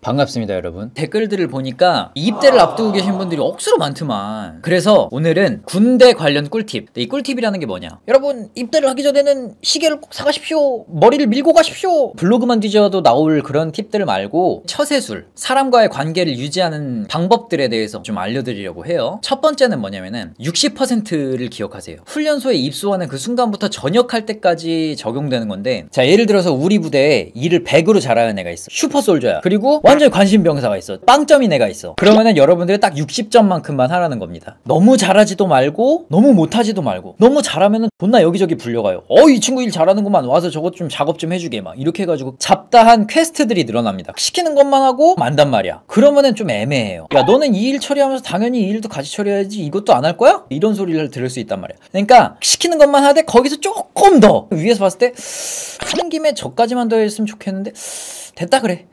반갑습니다, 여러분. 댓글들을 보니까 입대를 앞두고 계신 분들이 억수로 많지만 그래서 오늘은 군대 관련 꿀팁. 이 꿀팁이라는 게 뭐냐? 여러분, 입대를 하기 전에는 시계를 꼭 사가십시오. 머리를 밀고 가십시오. 블로그만 뒤져도 나올 그런 팁들 말고 처세술, 사람과의 관계를 유지하는 방법들에 대해서 좀 알려드리려고 해요. 첫 번째는 뭐냐면은 60%를 기억하세요. 훈련소에 입소하는 그 순간부터 전역할 때까지 적용되는 건데 자, 예를 들어서 우리 부대에 일을 100으로 잘하는 애가 있어. 슈퍼솔저야. 그리고 완전 관심 병사가 있어. 빵점인 애가 있어. 그러면은 여러분들이 딱 60점만큼만 하라는 겁니다. 너무 잘하지도 말고 너무 못하지도 말고 너무 잘하면은 존나 여기저기 불려가요. 어 이 친구 일 잘하는구만 와서 저것 좀 작업 좀 해주게 막 이렇게 해가지고 잡다한 퀘스트들이 늘어납니다. 시키는 것만 하고 만단 말이야. 그러면은 좀 애매해요. 야 너는 이 일 처리하면서 당연히 이 일도 같이 처리해야지 이것도 안 할 거야? 이런 소리를 들을 수 있단 말이야. 그러니까 시키는 것만 하되 거기서 조금 더 위에서 봤을 때 하는 김에 저까지만 더 했으면 좋겠는데 됐다 그래.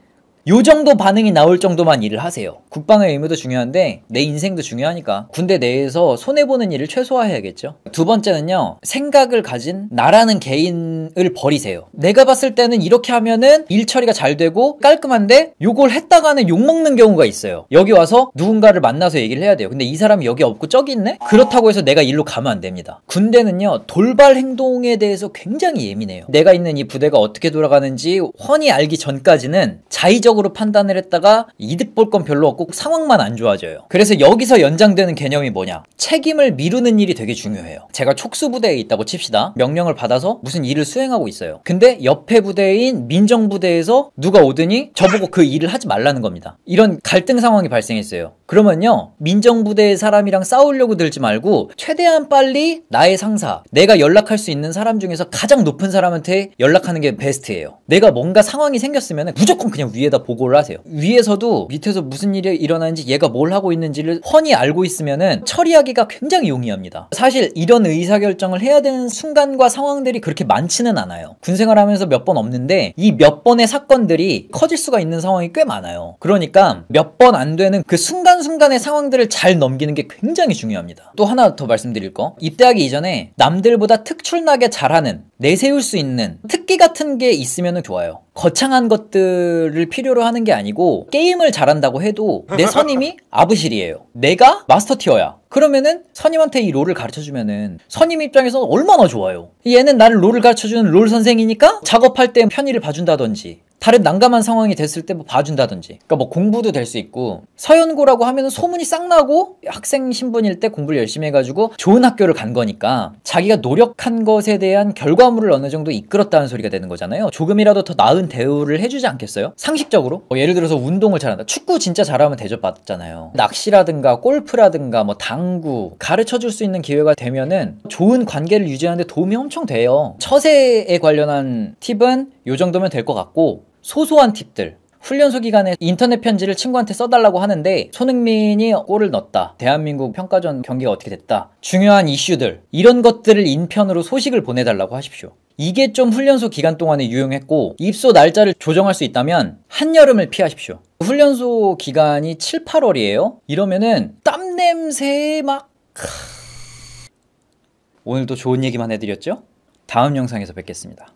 요 정도 반응이 나올 정도만 일을 하세요. 국방의 의무도 중요한데 내 인생도 중요하니까 군대 내에서 손해보는 일을 최소화해야겠죠. 두 번째는요. 생각을 가진 나라는 개인을 버리세요. 내가 봤을 때는 이렇게 하면은 일 처리가 잘 되고 깔끔한데 요걸 했다가는 욕먹는 경우가 있어요. 여기 와서 누군가를 만나서 얘기를 해야 돼요. 근데 이 사람이 여기 없고 저기 있네? 그렇다고 해서 내가 일로 가면 안 됩니다. 군대는요. 돌발 행동에 대해서 굉장히 예민해요. 내가 있는 이 부대가 어떻게 돌아가는지 훤히 알기 전까지는 자의적 정치으로 판단을 했다가 이득 볼 건 별로 없고 상황만 안 좋아져요. 그래서 여기서 연장되는 개념이 뭐냐? 책임을 미루는 일이 되게 중요해요. 제가 촉수부대에 있다고 칩시다. 명령을 받아서 무슨 일을 수행하고 있어요. 근데 옆에 부대인 민정부대에서 누가 오더니 저보고 그 일을 하지 말라는 겁니다. 이런 갈등 상황이 발생했어요. 그러면요 민정부대의 사람이랑 싸우려고 들지 말고 최대한 빨리 나의 상사 내가 연락할 수 있는 사람 중에서 가장 높은 사람한테 연락하는 게 베스트예요 내가 뭔가 상황이 생겼으면 무조건 그냥 위에다 보고를 하세요 위에서도 밑에서 무슨 일이 일어나는지 얘가 뭘 하고 있는지를 훤히 알고 있으면 처리하기가 굉장히 용이합니다 사실 이런 의사결정을 해야 되는 순간과 상황들이 그렇게 많지는 않아요 군생활하면서 몇 번 없는데 이 몇 번의 사건들이 커질 수가 있는 상황이 꽤 많아요 그러니까 몇 번 안 되는 그 순간 순간순간의 상황들을 잘 넘기는 게 굉장히 중요합니다. 또 하나 더 말씀드릴 거. 입대하기 이전에 남들보다 특출나게 잘하는, 내세울 수 있는 특기 같은 게 있으면 좋아요. 거창한 것들을 필요로 하는 게 아니고 게임을 잘한다고 해도 내 선임이 아부실이에요. 내가 마스터티어야. 그러면은 선임한테 이 롤을 가르쳐주면은 선임 입장에서는 얼마나 좋아요. 얘는 나를 롤을 가르쳐주는 롤 선생이니까 작업할 때 편의를 봐준다든지 다른 난감한 상황이 됐을 때 뭐 봐준다든지 그러니까 뭐 공부도 될 수 있고 서연고라고 하면 소문이 싹 나고 학생 신분일 때 공부를 열심히 해가지고 좋은 학교를 간 거니까 자기가 노력한 것에 대한 결과물을 어느 정도 이끌었다는 소리가 되는 거잖아요 조금이라도 더 나은 대우를 해주지 않겠어요? 상식적으로 뭐 예를 들어서 운동을 잘한다 축구 진짜 잘하면 대접받잖아요 낚시라든가 골프라든가 뭐 당구 가르쳐줄 수 있는 기회가 되면은 좋은 관계를 유지하는데 도움이 엄청 돼요 처세에 관련한 팁은 요 정도면 될 것 같고 소소한 팁들 훈련소 기간에 인터넷 편지를 친구한테 써달라고 하는데 손흥민이 골을 넣었다. 대한민국 평가전 경기가 어떻게 됐다. 중요한 이슈들 이런 것들을 인편으로 소식을 보내달라고 하십시오. 이게 좀 훈련소 기간 동안에 유용했고 입소 날짜를 조정할 수 있다면 한여름을 피하십시오. 훈련소 기간이 7, 8월이에요. 이러면은 땀냄새막 오늘도 좋은 얘기만 해드렸죠? 다음 영상에서 뵙겠습니다.